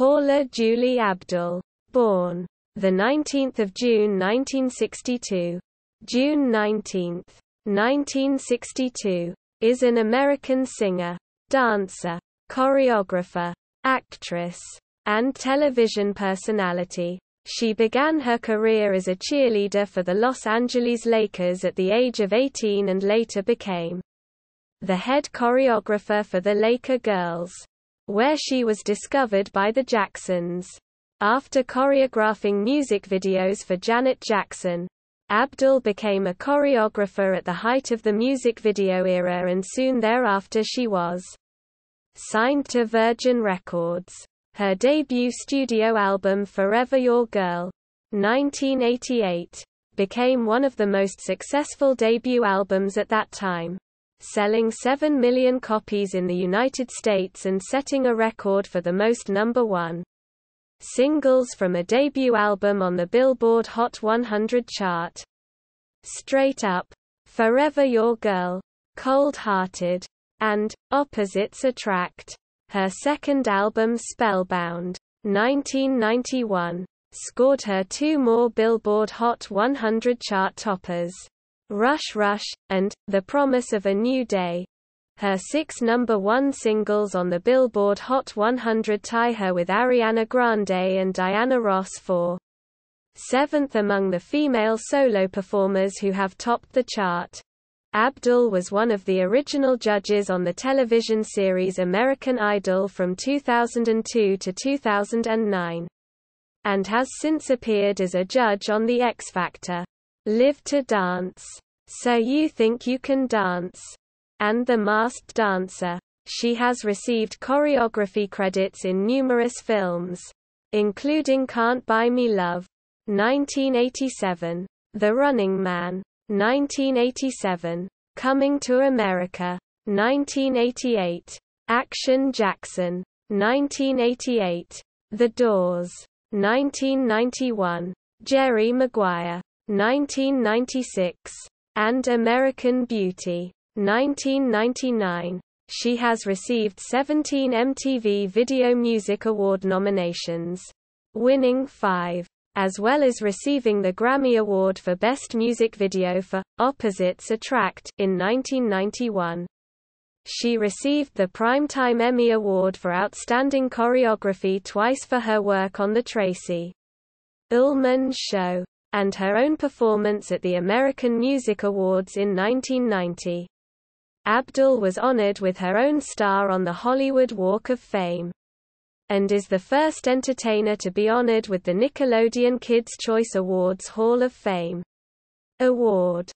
Paula Julie Abdul. Born. 19 June 1962. June 19, 1962. Is an American singer, dancer, choreographer, actress, and television personality. She began her career as a cheerleader for the Los Angeles Lakers at the age of 18 and later became the head choreographer for the Laker Girls where she was discovered by the Jacksons. After choreographing music videos for Janet Jackson, Abdul became a choreographer at the height of the music video era and soon thereafter she was signed to Virgin Records. Her debut studio album Forever Your Girl, 1988, became one of the most successful debut albums at that time selling 7 million copies in the United States and setting a record for the most number one singles from a debut album on the Billboard Hot 100 chart. Straight Up, Forever Your Girl, Cold Hearted, and Opposites Attract. Her second album Spellbound, 1991, scored her two more Billboard Hot 100 chart toppers. Rush Rush, and The Promise of a New Day. Her six number one singles on the Billboard Hot 100 tie her with Ariana Grande and Diana Ross for seventh among the female solo performers who have topped the chart. Abdul was one of the original judges on the television series American Idol from 2002 to 2009. And has since appeared as a judge on The X Factor. Live to Dance, So You Think You Can Dance, and The Masked Dancer. She has received choreography credits in numerous films, including Can't Buy Me Love, 1987, The Running Man, 1987, Coming to America, 1988, Action Jackson, 1988, The Doors, 1991, Jerry Maguire, 1996, and American Beauty, 1999. She has received 17 MTV Video Music Award nominations, winning five, as well as receiving the Grammy Award for Best Music Video for Opposites Attract in 1991. She received the Primetime Emmy Award for Outstanding Choreography twice for her work on The Tracy Ullman Show and her own performance at the American Music Awards in 1990. Abdul was honored with her own star on the Hollywood Walk of Fame. And is the first entertainer to be honored with the Nickelodeon Kids' Choice Awards Hall of Fame. Award